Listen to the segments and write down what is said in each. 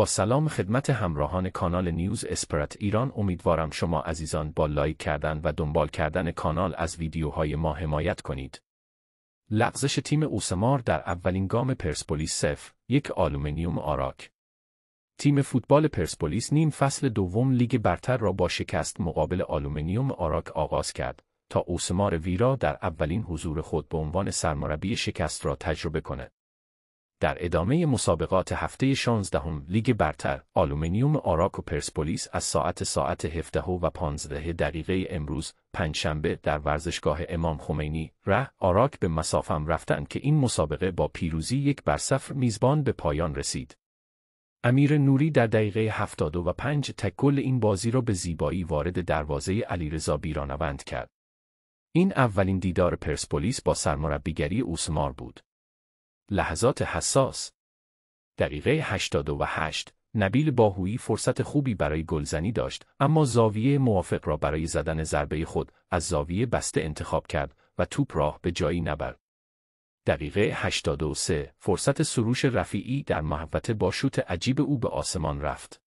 با سلام خدمت همراهان کانال نیوز اسپرت ایران امیدوارم شما عزیزان با لایک کردن و دنبال کردن کانال از ویدیوهای ما حمایت کنید. لغزش تیم اوسمار در اولین گام پرسپولیس صفر یک آلومینیوم آراک تیم فوتبال پرسپولیس نیم فصل دوم لیگ برتر را با شکست مقابل آلومینیوم آراک آغاز کرد تا اوسمار ویرا در اولین حضور خود به عنوان سرمربی شکست را تجربه کند. در ادامه مسابقات هفته 16 لیگ برتر آلومینیوم آراک و پرسپولیس از ساعت ساعت 17 و 15 دقیقه امروز پنجشنبه در ورزشگاه امام خمینی ره آراک به مسافم رفتند که این مسابقه با پیروزی یک بر میزبان به پایان رسید. امیر نوری در دقیقه 72 و 5 تکل این بازی را به زیبایی وارد دروازه علیرضا بیرانوند کرد. این اولین دیدار پرسپولیس با سرمربیگری اوسمار بود. لحظات حساس دقیقه 88 نبیل باهویی فرصت خوبی برای گلزنی داشت اما زاویه موافق را برای زدن ضربه خود از زاویه بسته انتخاب کرد و توپ راه به جایی نبرد. دقیقه 83 فرصت سروش رفیعی در محوطه با شوت عجیب او به آسمان رفت.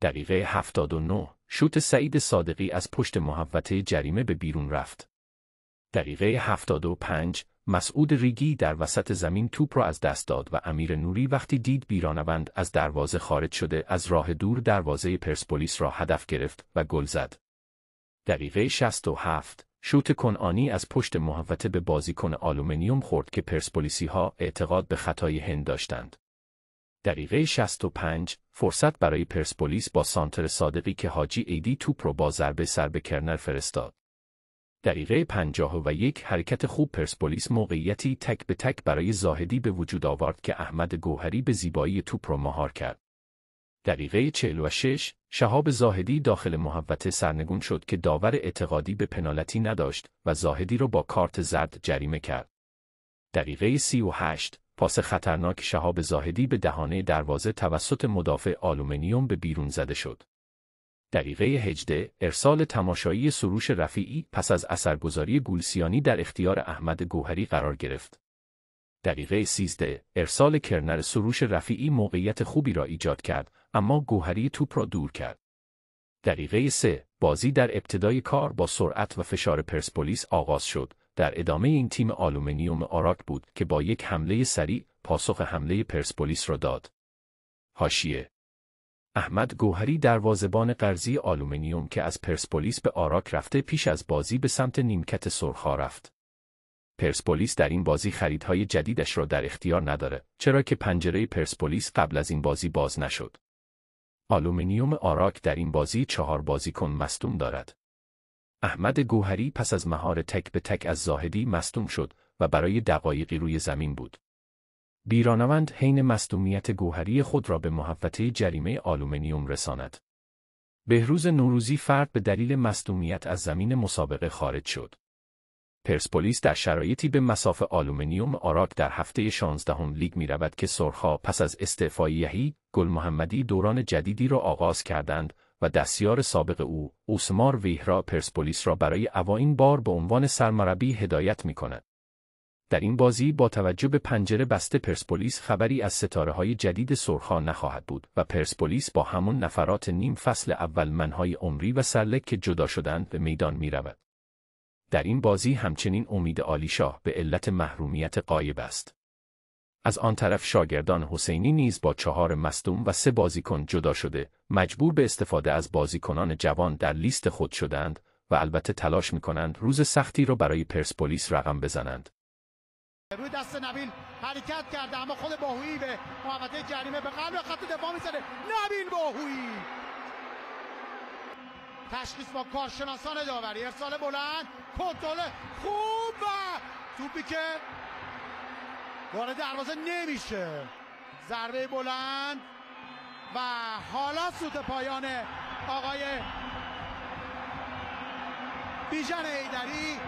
دقیقه 79 شوت سعید صادقی از پشت محوطه جریمه به بیرون رفت. دقیقه 75 مسعود ریگی در وسط زمین توپ را از دست داد و امیر نوری وقتی دید بیرانوند از دروازه خارج شده از راه دور دروازه پرسپولیس را هدف گرفت و گل زد. دقیقه 67 شوت کنانی از پشت محوطه به بازیکن آلومینیوم خورد که پرسپولیسی ها اعتقاد به خطای هند داشتند. دقیقه 65 فرصت برای پرسپولیس با سانتر صادقی که حاجی ایدی توپ رو با ضربه سر به کرنر فرستاد. دقیقه پنجاه و یک حرکت خوب پرسپولیس موقعیتی تک به تک برای زاهدی به وجود آورد که احمد گوهری به زیبایی توپ را مهار کرد. دقیقه 46 شهاب زاهدی داخل محوطه سرنگون شد که داور اعتقادی به پنالتی نداشت و زاهدی را با کارت زرد جریمه کرد. دقیقه 38 پاس خطرناک شهاب زاهدی به دهانه دروازه توسط مدافع آلومینیوم به بیرون زده شد. دقیقه 18 ارسال تماشایی سروش رفیعی پس از اثرگذاری گولسیانی در اختیار احمد گوهری قرار گرفت. دقیقه 13 ارسال کرنر سروش رفیعی موقعیت خوبی را ایجاد کرد اما گوهری توپ را دور کرد. دقیقه سه، بازی در ابتدای کار با سرعت و فشار پرسپولیس آغاز شد. در ادامه این تیم آلومینیوم آراک بود که با یک حمله سریع پاسخ حمله پرسپولیس را داد. هاشیه احمد گوهری دروازبان قرضی آلومینیوم که از پرسپولیس به آراک رفته پیش از بازی به سمت نیمکت سرخا رفت. پرسپولیس در این بازی خریدهای جدیدش را در اختیار نداره چرا که پنجره پرسپولیس قبل از این بازی باز نشد. آلومینیوم آراک در این بازی چهار بازیکن مستوم دارد. احمد گوهری پس از مهار تک به تک از زاهدی مستوم شد و برای دقایقی روی زمین بود. بیرانوند حین مصدومیت گوهری خود را به محفظه جریمه آلومینیوم رساند. بهروز نوروزی فرد به دلیل مصدومیت از زمین مسابقه خارج شد. پرسپولیس در شرایطی به مسافه آلومینیوم آراک در هفته 16 لیگ می رود که سرخا پس از استعفای یهی گل محمدی دوران جدیدی را آغاز کردند و دستیار سابق او، اوسمار ویهرا پرسپولیس را برای اوائین بار به عنوان سرمربی هدایت می کند. در این بازی با توجه به پنجره بسته پرسپولیس خبری از ستاره های جدید سرخا نخواهد بود و پرسپولیس با همون نفرات نیم فصل اول منهای عمری و سرلک که جدا شدند به میدان می رود. در این بازی همچنین امید آلیشاه به علت محرومیت قایب است. از آن طرف شاگردان حسینی نیز با چهار مصدوم و سه بازیکن جدا شده، مجبور به استفاده از بازیکنان جوان در لیست خود شدند و البته تلاش می کنند روز سختی را برای پرسپولیس رقم بزنند. روی دست نبیل حرکت کرده اما خود باهویی به محوطه جریمه به قلب خط دفاع میزنه نبیل باهویی تشخیص با کارشناسان داوری ارسال بلند کنترل خوب و توپی که وارد دروازه نمیشه ضربه بلند و حالا سوت پایان آقای بیژن ایدری